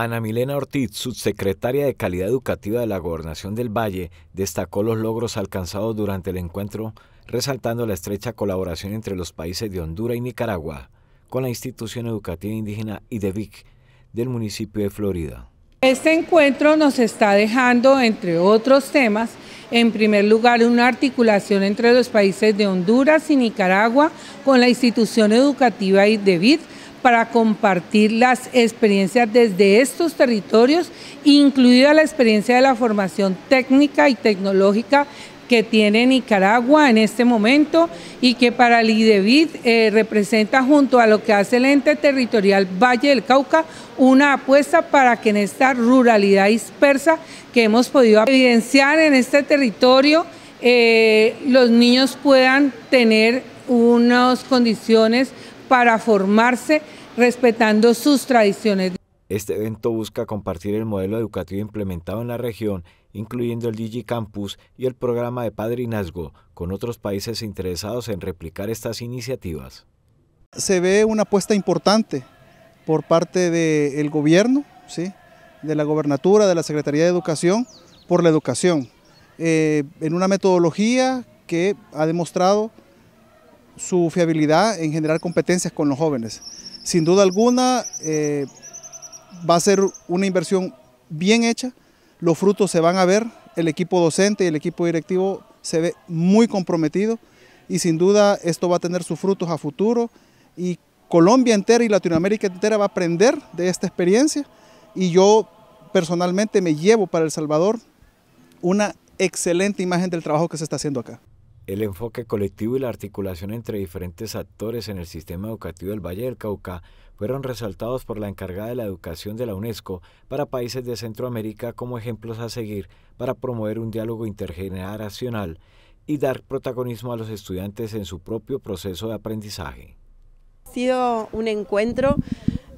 Ana Milena Ortiz, subsecretaria de Calidad Educativa de la Gobernación del Valle, destacó los logros alcanzados durante el encuentro, resaltando la estrecha colaboración entre los países de Honduras y Nicaragua con la institución educativa indígena IDEVIC del municipio de Florida. Este encuentro nos está dejando, entre otros temas, en primer lugar, una articulación entre los países de Honduras y Nicaragua con la institución educativa IDEVIC para compartir las experiencias desde estos territorios, incluida la experiencia de la formación técnica y tecnológica que tiene Nicaragua en este momento y que para el IDEVID eh, representa junto a lo que hace el ente territorial Valle del Cauca una apuesta para que en esta ruralidad dispersa que hemos podido evidenciar en este territorio, eh, los niños puedan tener unas condiciones para formarse respetando sus tradiciones. Este evento busca compartir el modelo educativo implementado en la región, incluyendo el Campus y el programa de padrinazgo, con otros países interesados en replicar estas iniciativas. Se ve una apuesta importante por parte del gobierno, de la gobernatura, de la Secretaría de Educación, por la educación, eh, en una metodología que ha demostrado su fiabilidad en generar competencias con los jóvenes. Sin duda alguna eh, va a ser una inversión bien hecha, los frutos se van a ver, el equipo docente y el equipo directivo se ve muy comprometido y sin duda esto va a tener sus frutos a futuro y Colombia entera y Latinoamérica entera va a aprender de esta experiencia y yo personalmente me llevo para El Salvador una excelente imagen del trabajo que se está haciendo acá el enfoque colectivo y la articulación entre diferentes actores en el sistema educativo del Valle del Cauca fueron resaltados por la encargada de la educación de la UNESCO para países de Centroamérica como ejemplos a seguir para promover un diálogo intergeneracional y dar protagonismo a los estudiantes en su propio proceso de aprendizaje. Ha sido un encuentro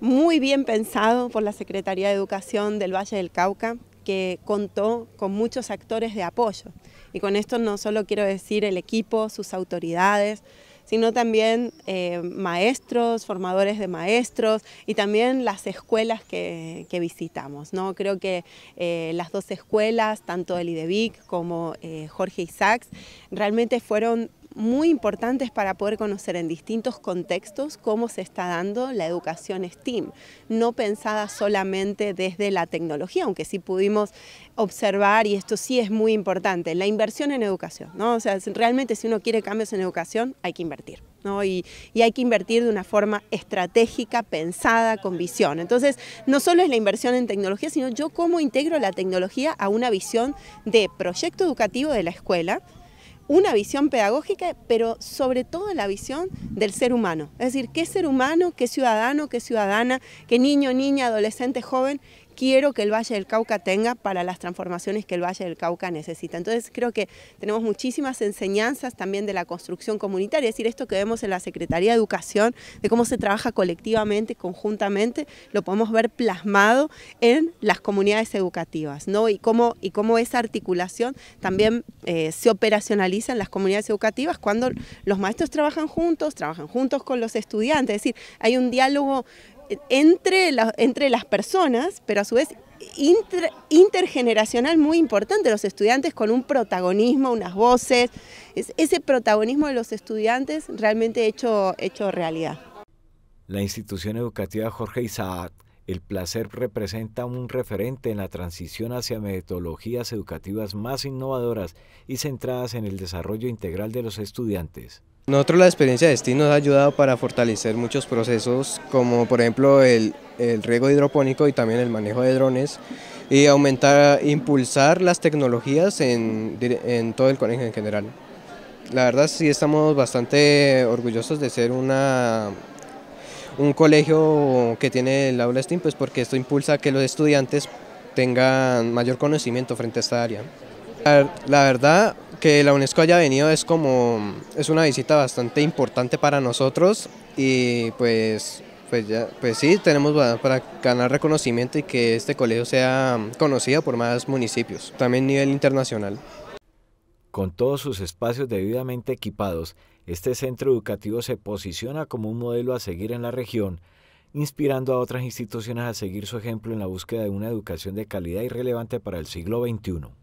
muy bien pensado por la Secretaría de Educación del Valle del Cauca, que contó con muchos actores de apoyo. Y con esto no solo quiero decir el equipo, sus autoridades, sino también eh, maestros, formadores de maestros y también las escuelas que, visitamos. ¿no? Creo que eh, las dos escuelas, tanto el IDEVIC como eh, Jorge Isaacs, realmente fueron muy importantes para poder conocer en distintos contextos cómo se está dando la educación STEAM, no pensada solamente desde la tecnología, aunque sí pudimos observar, y esto sí es muy importante, la inversión en educación. ¿no? O sea, realmente si uno quiere cambios en educación, hay que invertir. ¿no? Y, y, hay que invertir de una forma estratégica, pensada, con visión. Entonces, no solo es la inversión en tecnología, sino yo cómo integro la tecnología a una visión de proyecto educativo de la escuela, una visión pedagógica, pero sobre todo la visión del ser humano. Es decir, qué ser humano, qué ciudadano, qué ciudadana, qué niño, niña, adolescente, joven quiero que el Valle del Cauca tenga para las transformaciones que el Valle del Cauca necesita. Entonces creo que tenemos muchísimas enseñanzas también de la construcción comunitaria, es decir, esto que vemos en la Secretaría de Educación, de cómo se trabaja colectivamente, conjuntamente, lo podemos ver plasmado en las comunidades educativas, ¿no? Y cómo, y cómo esa articulación también eh, se operacionaliza en las comunidades educativas cuando los maestros trabajan juntos, trabajan juntos con los estudiantes, es decir, hay un diálogo entre, entre las personas, pero a su vez intergeneracional muy importante, los estudiantes con un protagonismo, unas voces, ese protagonismo de los estudiantes realmente hecho, hecho realidad. La institución educativa Jorge Isaac el placer representa un referente en la transición hacia metodologías educativas más innovadoras y centradas en el desarrollo integral de los estudiantes. Nosotros la experiencia de Steam nos ha ayudado para fortalecer muchos procesos, como por ejemplo el, el riego hidropónico y también el manejo de drones, y aumentar, impulsar las tecnologías en, en todo el colegio en general. La verdad sí estamos bastante orgullosos de ser una, un colegio que tiene el aula STEAM, pues porque esto impulsa que los estudiantes tengan mayor conocimiento frente a esta área. la verdad, que la UNESCO haya venido es como, es una visita bastante importante para nosotros y pues, pues, pues sí, tenemos para ganar reconocimiento y que este colegio sea conocido por más municipios, también a nivel internacional. Con todos sus espacios debidamente equipados, este centro educativo se posiciona como un modelo a seguir en la región, inspirando a otras instituciones a seguir su ejemplo en la búsqueda de una educación de calidad y relevante para el siglo XXI.